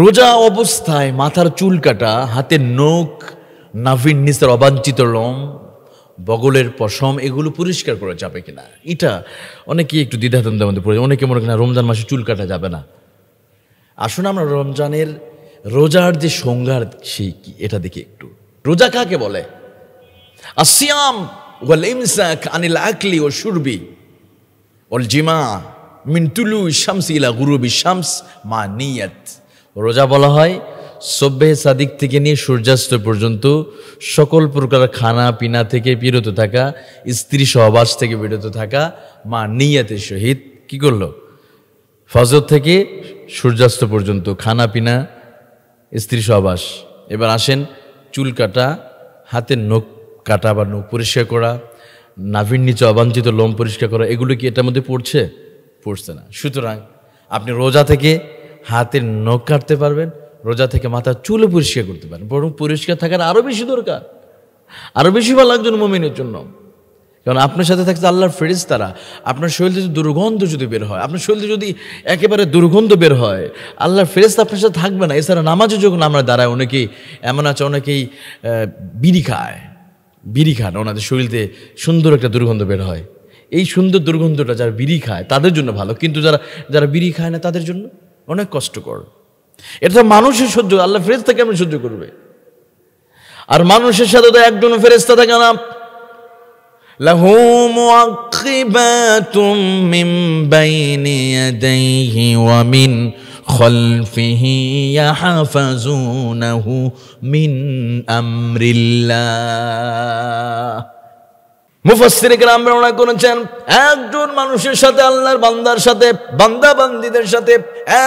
রোজা অবস্থায় মাথার চুল কাটা হাতের নখ নাভির নিচের অবাঞ্ছিত লোম বগলের পশম এগুলো পরিষ্কার করা যাবে কিনা এটা অনেকেই একটু দ্বিধাদ্বন্দ্বের মধ্যে পড়ে অনেকে মনে করেন রমজান মাসে চুল কাটা যাবে না আসুন আমরা রমজানের রোজার যে সংজ্ঞার সেই কি এটা দেখি একটু রোজা কাকে বলে আসিয়াম ওয়াল ইমসাক আনিল আকলি ও সুরবি ওল জিমা মিন্টুলু শামস ইলা গুরুবি শামস মা নিয়াত রোজা বলা হয় সভ্যে সাদিক থেকে নিয়ে সূর্যাস্ত পর্যন্ত সকল প্রকার খানা পিনা থেকে বিরত থাকা স্ত্রী সহবাস থেকে বিরত থাকা মা নিয়াতে শহীদ কি করলো ফজর থেকে সূর্যাস্ত পর্যন্ত খানা পিনা স্ত্রী সহবাস এবার আসেন চুল কাটা হাতের নখ কাটা বা নখ পরিষ্কার করা নাভির নিচে অবাঞ্ছিত লোম পরিষ্কার করা এগুলো কি এটার মধ্যে পড়ছে পড়ছে না সুতরাং আপনি রোজা থেকে হাতের নখ কাটতে পারবেন রোজা থেকে মাথা চুল পরিষ্কার করতে পারেন বরং পরিষ্কার থাকার আরও বেশি দরকার আরও বেশি ভালো একজন মমিনের জন্য কারণ আপনার সাথে থাকছে আল্লাহর ফেরিস তারা আপনার শরীর যদি দুর্গন্ধ যদি বের হয় আপনার শরীরে যদি একেবারে দুর্গন্ধ বের হয় আল্লাহর ফেরিস আপনার সাথে থাকবে না এছাড়া নামাজও যখন আমরা দাঁড়াই অনেকেই এমন আছে অনেকেই বিড়ি খায় বিড়ি খান ওনাদের শরীরতে সুন্দর একটা দুর্গন্ধ বের হয় এই সুন্দর দুর্গন্ধটা যারা বিড়ি খায় তাদের জন্য ভালো কিন্তু যারা যারা বিড়ি খায় না তাদের জন্য অনেক কষ্টকর এটা তো মানুষই সহ্য আল্লাহ ফেরেস্তা কেমন সহ্য করবে আর মানুষের সাথে তো একজনও ফেরেস্তা থাকে না له معقبات من بين يديه ومن خلفه يحفظونه من أمر الله মুফাসির গ্রাম বর্ণনা করেছেন একজন মানুষের সাথে আল্লাহর বান্দার সাথে বান্দা বান্দিদের সাথে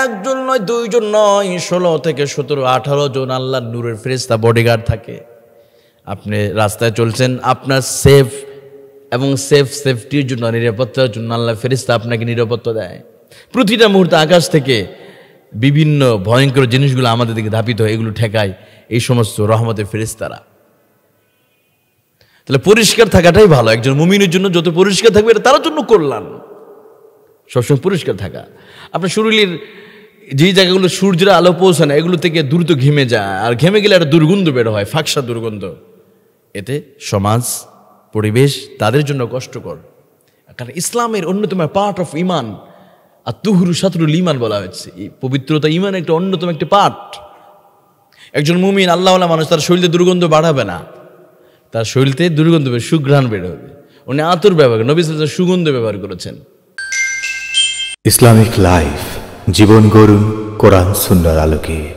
একজন নয় দুইজন নয় ষোলো থেকে সতেরো আঠারো জন আল্লাহর নূরের ফেরিস্তা বডিগার্ড থাকে আপনি রাস্তায় চলছেন আপনার সেফ এবং সেফ সেফটির জন্য নিরাপত্তার জন্য আল্লাহ ফেরিস্তা আপনাকে নিরাপত্তা দেয় প্রতিটা মুহূর্তে আকাশ থেকে বিভিন্ন ভয়ঙ্কর জিনিসগুলো আমাদের দিকে ধাপিত হয় এগুলো ঠেকায় এই সমস্ত রহমতের ফেরিস্তারা তাহলে পরিষ্কার থাকাটাই ভালো একজন মুমিনের জন্য যত পরিষ্কার থাকবে এটা তার জন্য করলাম সবসময় পরিষ্কার থাকা আপনার শরীরের যে জায়গাগুলো সূর্যের আলো পৌঁছায় না এগুলো থেকে দ্রুত ঘেমে যায় আর ঘেমে গেলে একটা দুর্গন্ধ বের হয় ফাঁকসা দুর্গন্ধ এতে সমাজ পরিবেশ তাদের জন্য কষ্টকর কারণ ইসলামের অন্যতম পার্ট অফ ইমান আর তুহুরু সাতরুল ইমান বলা হয়েছে পবিত্রতা ইমান একটা অন্যতম একটি পার্ট একজন মুমিন আল্লাহওয়ালা মানুষ তার শরীরে দুর্গন্ধ বাড়াবে না তার শরীরতে দুর্গন্ধ বের সুঘ্রাণ বের হবে উনি আতর ব্যবহার নবী সুগন্ধ ব্যবহার করেছেন ইসলামিক লাইফ জীবন গরু কোরআন সুন্দর আলোকে